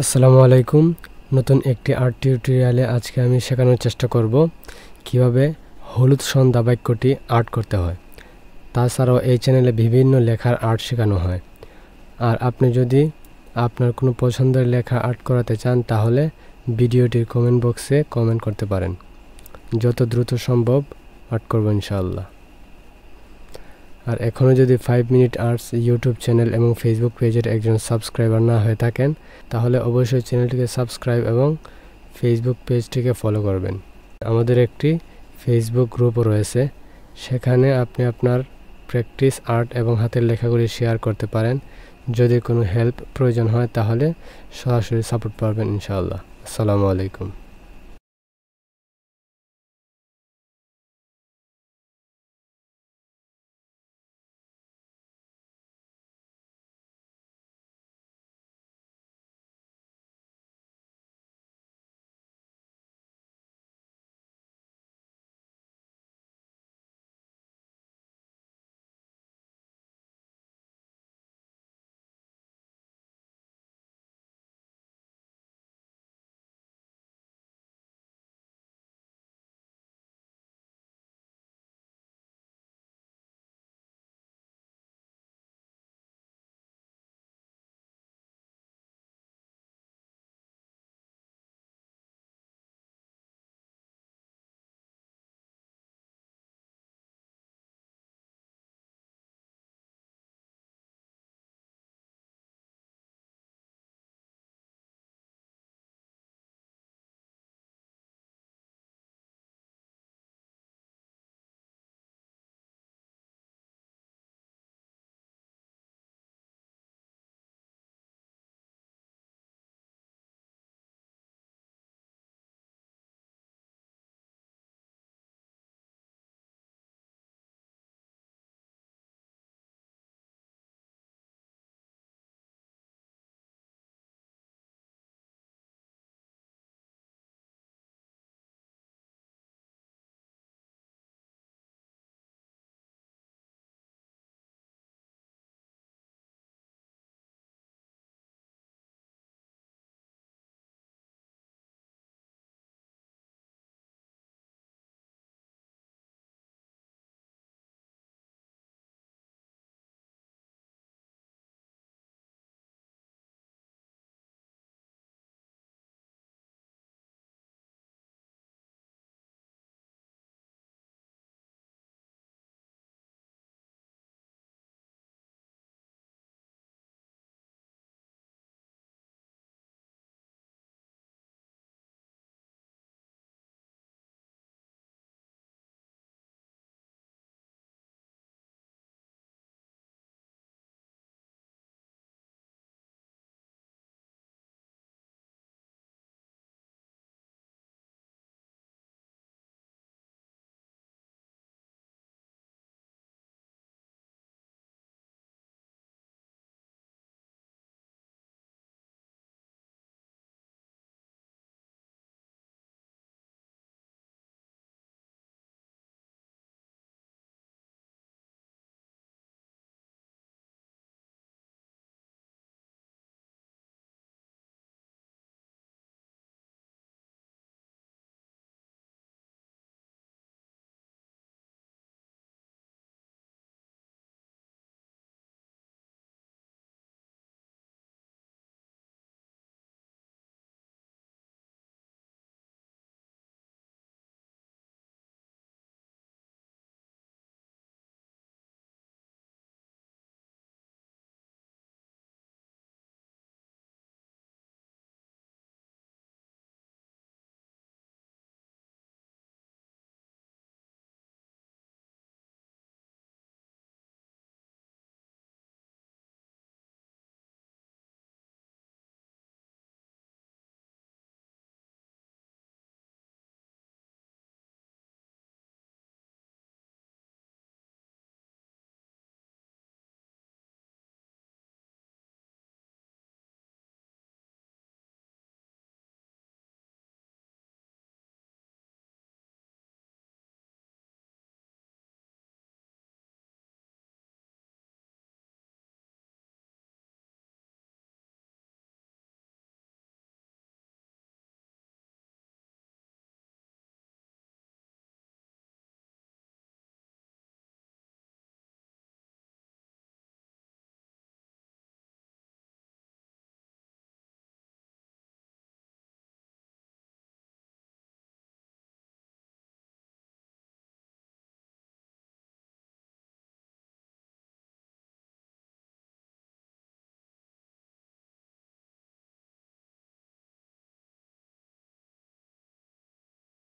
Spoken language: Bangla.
আসসালামু আলাইকুম নতুন একটি আর্ট টিউটোরিয়ালে আজকে আমি শেখানোর চেষ্টা করব কিভাবে হলুদ সন্ধ্যা বাক্যটি আর্ট করতে হয় তাছাড়াও এই চ্যানেলে বিভিন্ন লেখার আর্ট শেখানো হয় আর আপনি যদি আপনার কোনো পছন্দের লেখা আর্ট করাতে চান তাহলে ভিডিওটির কমেন্ট বক্সে কমেন্ট করতে পারেন যত দ্রুত সম্ভব আর্ট করবো ইনশাআল্লাহ আর এখনও যদি five minute arts YouTube channel এবং ফেসবুক পেজের একজন সাবস্ক্রাইবার না হয়ে থাকেন তাহলে অবশ্যই চ্যানেলটিকে সাবস্ক্রাইব এবং ফেসবুক পেজটিকে ফলো করবেন আমাদের একটি ফেসবুক গ্রুপও রয়েছে সেখানে আপনি আপনার প্র্যাকটিস আর্ট এবং হাতের লেখাগুলি শেয়ার করতে পারেন যদি কোনো হেল্প প্রয়োজন হয় তাহলে সরাসরি সাপোর্ট পাবেন ইনশাআল্লাহ আসসালামু আলাইকুম